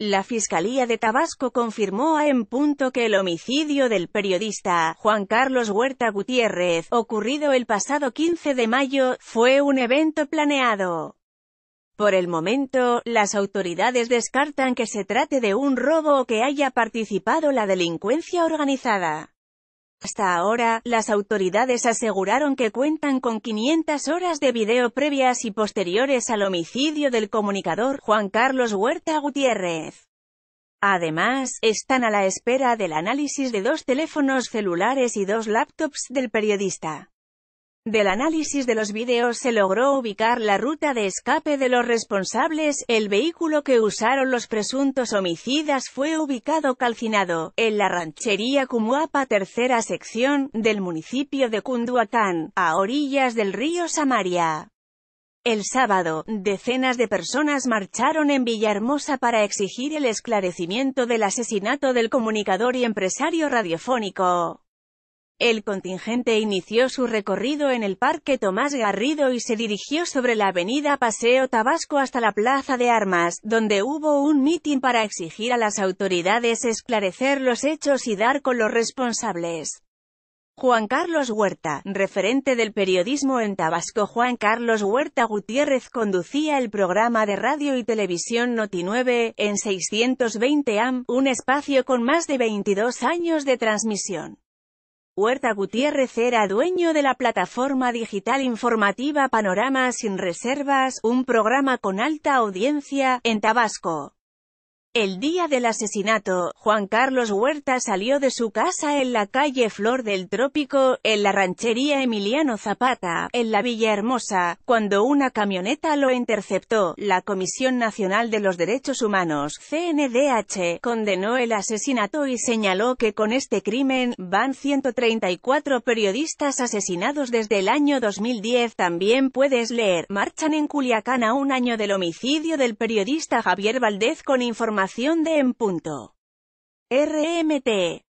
La Fiscalía de Tabasco confirmó a En Punto que el homicidio del periodista Juan Carlos Huerta Gutiérrez, ocurrido el pasado 15 de mayo, fue un evento planeado. Por el momento, las autoridades descartan que se trate de un robo o que haya participado la delincuencia organizada. Hasta ahora, las autoridades aseguraron que cuentan con 500 horas de video previas y posteriores al homicidio del comunicador Juan Carlos Huerta Gutiérrez. Además, están a la espera del análisis de dos teléfonos celulares y dos laptops del periodista. Del análisis de los videos se logró ubicar la ruta de escape de los responsables, el vehículo que usaron los presuntos homicidas fue ubicado calcinado, en la ranchería Cumuapa tercera sección, del municipio de Cunduacán, a orillas del río Samaria. El sábado, decenas de personas marcharon en Villahermosa para exigir el esclarecimiento del asesinato del comunicador y empresario radiofónico. El contingente inició su recorrido en el Parque Tomás Garrido y se dirigió sobre la avenida Paseo Tabasco hasta la Plaza de Armas, donde hubo un mitin para exigir a las autoridades esclarecer los hechos y dar con los responsables. Juan Carlos Huerta, referente del periodismo en Tabasco Juan Carlos Huerta Gutiérrez conducía el programa de radio y televisión Noti9, en 620 AM, un espacio con más de 22 años de transmisión. Huerta Gutiérrez era dueño de la plataforma digital informativa Panorama Sin Reservas, un programa con alta audiencia, en Tabasco. El día del asesinato, Juan Carlos Huerta salió de su casa en la calle Flor del Trópico, en la ranchería Emiliano Zapata, en la Villa Hermosa, cuando una camioneta lo interceptó. La Comisión Nacional de los Derechos Humanos, CNDH, condenó el asesinato y señaló que con este crimen, van 134 periodistas asesinados desde el año 2010. También puedes leer, marchan en Culiacán a un año del homicidio del periodista Javier Valdez con información de En Punto. RMT.